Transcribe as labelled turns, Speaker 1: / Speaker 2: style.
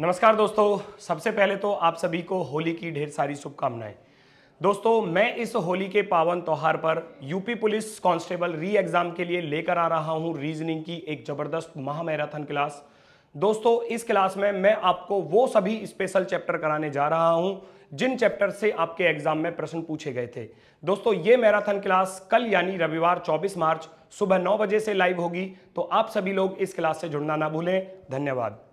Speaker 1: नमस्कार दोस्तों सबसे पहले तो आप सभी को होली की ढेर सारी शुभकामनाएं दोस्तों मैं इस होली के पावन त्यौहार पर UP police constable re exam के लिए लेकर आ रहा हूं रीजनिंग की एक ज़बरदस्त महामैराथन क्लास दोस्तों इस क्लास में मैं आपको वो सभी स्पेशल चैप्टर कराने जा रहा हूं जिन चैप्टर से आपके एग्जाम में प्रश्न पूछे गए थे दोस्तों ये मैराथन क्लास कल यानी रविवार 24 मार्च सुबह 9 बजे से लाइव होगी तो आप सभी लोग इस क्लास से जुड़ना ना भूलें धन्यवाद